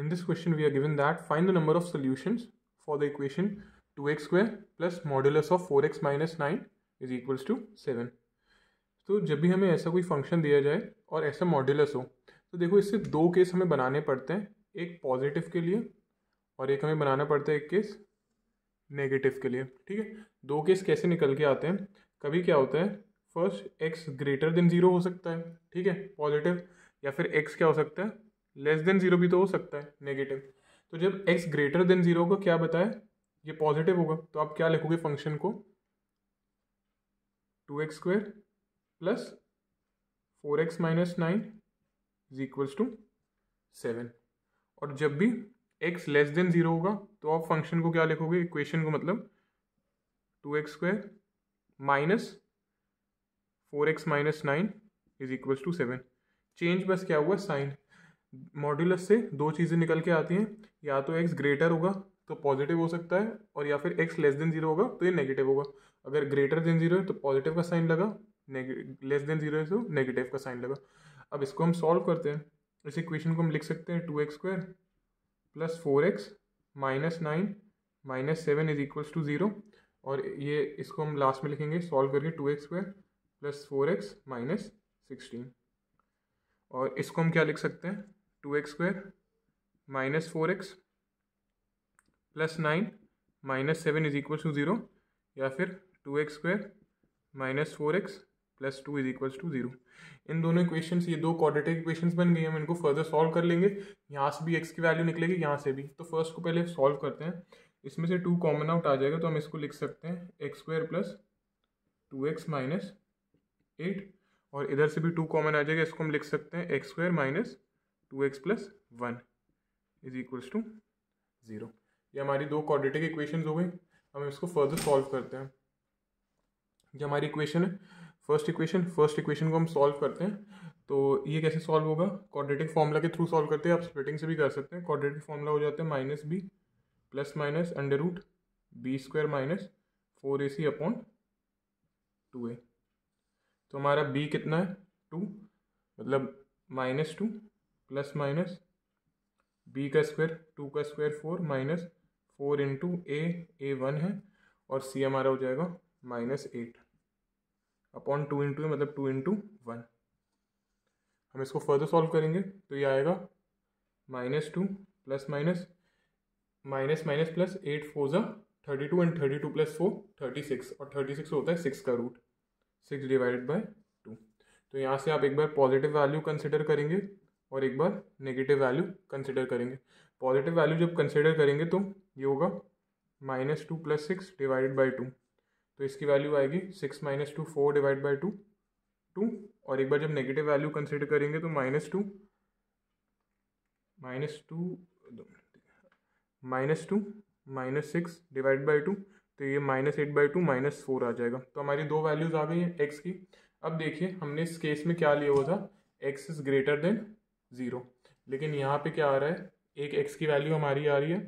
In this question, we are given that find the number of solutions for the equation 2x square plus modulus of 4x minus 9 is equals to seven तो जब भी हमें ऐसा कोई function दिया जाए और ऐसा मॉड्यूलस हो तो देखो इससे दो केस हमें बनाने पड़ते हैं एक पॉजिटिव के लिए और एक हमें बनाना पड़ता है एक केस नेगेटिव के लिए ठीक है दो केस कैसे निकल के आते हैं कभी क्या होता है first x greater than zero हो सकता है ठीक है पॉजिटिव या फिर एक्स क्या हो सकता है लेस देन ज़ीरो भी तो हो सकता है नेगेटिव तो जब एक्स ग्रेटर देन ज़ीरो होगा क्या बताए ये पॉजिटिव होगा तो आप क्या लिखोगे फंक्शन को two x square plus four x minus nine is equals to seven और जब भी एक्स लेस देन ज़ीरो होगा तो आप फंक्शन को क्या लिखोगे इक्वेशन को मतलब two x square minus four x minus nine is equals to seven change बस क्या हुआ साइन मॉड्यूलस से दो चीज़ें निकल के आती हैं या तो एक्स ग्रेटर होगा तो पॉजिटिव हो सकता है और या फिर एक्स लेस देन जीरो होगा तो ये नेगेटिव होगा अगर ग्रेटर देन जीरो है तो पॉजिटिव का साइन लगा लेस देन जीरो है तो नेगेटिव का साइन लगा अब इसको हम सॉल्व करते हैं इस इक्वेशन को हम लिख सकते हैं two x square plus four x minus nine minus seven is equals to zero और ये इसको हम लास्ट में लिखेंगे सॉल्व करके two x square plus four x minus sixteen और इसको हम क्या लिख सकते हैं two x square minus four x plus nine minus seven is equals to zero या फिर two x square minus four x plus two is equals to zero in दोनों इक्वेशंस ये दो क्वाड्रेटिक इक्वेशंस बन गई हम इनको फर्दर सॉल्व कर लेंगे यहाँ से भी एक्स की वैल्यू निकलेगी यहाँ से भी तो फर्स्ट को पहले सॉल्व करते हैं इसमें से टू कॉमन आउट आ जाएगा तो हम इसको लिख सकते हैं x square plus two x minus eight और इधर से भी टू कॉमन आ जाएगा इसको हम लिख सकते हैं x square minus two x plus one is equals to zero ये हमारी दो क्वाड्रेटिक इक्वेशन हो गई हम इसको फर्दर सॉल्व करते हैं ये हमारी इक्वेशन है फर्स्ट इक्वेशन फर्स्ट इक्वेशन को हम सॉल्व करते हैं तो ये कैसे सॉल्व होगा क्वाड्रेटिक फॉर्मूला के थ्रू सॉल्व करते हैं आप स्प्लिटिंग से भी कर सकते हैं क्वाड्रेटिक फॉर्मूला हो जाता है minus b plus minus under root b square minus four a c upon two a तो हमारा बी कितना है टू मतलब minus two plus minus b का स्क्वायर टू का square four minus four into a a one है और c हमारा हो जाएगा minus eight upon two into मतलब टू इंटू वन हम इसको फर्दर सॉल्व करेंगे तो ये आएगा minus two plus minus minus minus plus eight four ज़ा thirty two and thirty two plus four thirty six और थर्टी सिक्स होता है सिक्स का root six divided by two तो यहाँ से आप एक बार पॉजिटिव वैल्यू कंसिडर करेंगे और एक बार नेगेटिव वैल्यू कंसिडर करेंगे पॉजिटिव वैल्यू जब कंसिडर करेंगे तो ये होगा minus two plus six divided by two तो इसकी वैल्यू आएगी six minus two four divide by two two और एक बार जब नेगेटिव वैल्यू कंसिडर करेंगे तो minus two minus two minus two minus six divide by two तो ये minus eight by two minus four आ जाएगा तो हमारी दो वैल्यूज़ आ गई है एक्स की अब देखिए हमने इस केस में क्या लिया हुआ था x is greater than zero लेकिन यहाँ पे क्या आ रहा है एक एक्स की वैल्यू हमारी आ रही है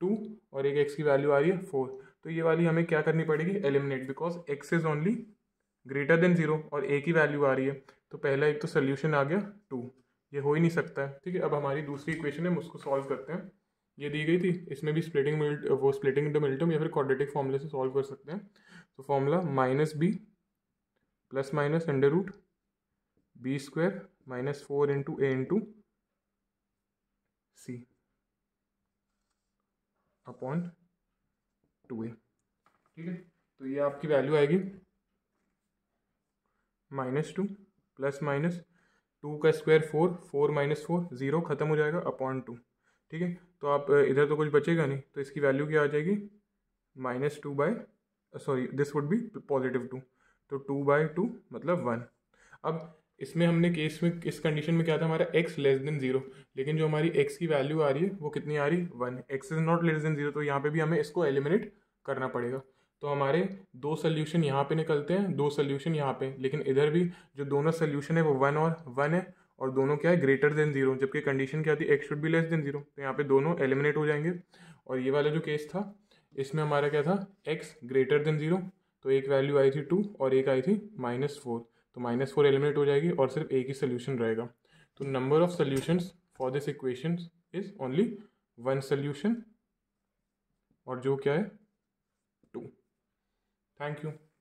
टू और एक एक्स की वैल्यू आ रही है फोर तो ये वाली हमें क्या करनी पड़ेगी eliminate because x is only greater than zero और ए की वैल्यू आ रही है तो पहला एक तो सोल्यूशन आ गया टू ये हो ही नहीं सकता है ठीक है अब हमारी दूसरी इक्वेशन है हम उसको सॉल्व करते हैं ये दी गई थी इसमें भी स्प्लिटिंग मिल्ट वो स्प्लिटिंग द मिल्टम या फिर क्वाड्रेटिक फॉर्मूले से सॉल्व कर सकते हैं तो formula minus b plus minus under root b square minus four into a into c upon two a ठीक है तो ये आपकी वैल्यू आएगी minus two plus minus two का square four four minus four zero ख़त्म हो जाएगा अपॉन टू ठीक है तो आप इधर तो कुछ बचेगा नहीं तो इसकी वैल्यू क्या आ जाएगी minus two by sorry this would be positive two तो टू बाय टू मतलब वन अब इसमें हमने केस में इस कंडीशन में क्या था हमारा एक्स लेस देन जीरो लेकिन जो हमारी एक्स की वैल्यू आ रही है वो कितनी आ रही है one x is not less than zero तो यहाँ पे भी हमें इसको एलिमिनेट करना पड़ेगा तो हमारे दो सल्यूशन यहाँ पे निकलते हैं दो सोल्यूशन यहाँ पे लेकिन इधर भी जो दोनों सल्यूशन है वो वन और वन है और दोनों क्या है ग्रेटर देन जीरो जबकि कंडीशन क्या थी एक्स शुड भी लेस देन जीरो तो यहाँ पे दोनों एलिमिनेट हो जाएंगे और ये वाला जो केस था इसमें हमारा क्या था एक्स ग्रेटर देन जीरो तो एक वैल्यू आई थी टू और एक आई थी माइनस फोर तो माइनस फोर एलिमिनेट हो जाएगी और सिर्फ एक ही सोल्यूशन रहेगा तो number of solutions for this equation is only one solution और जो क्या है टू थैंक यू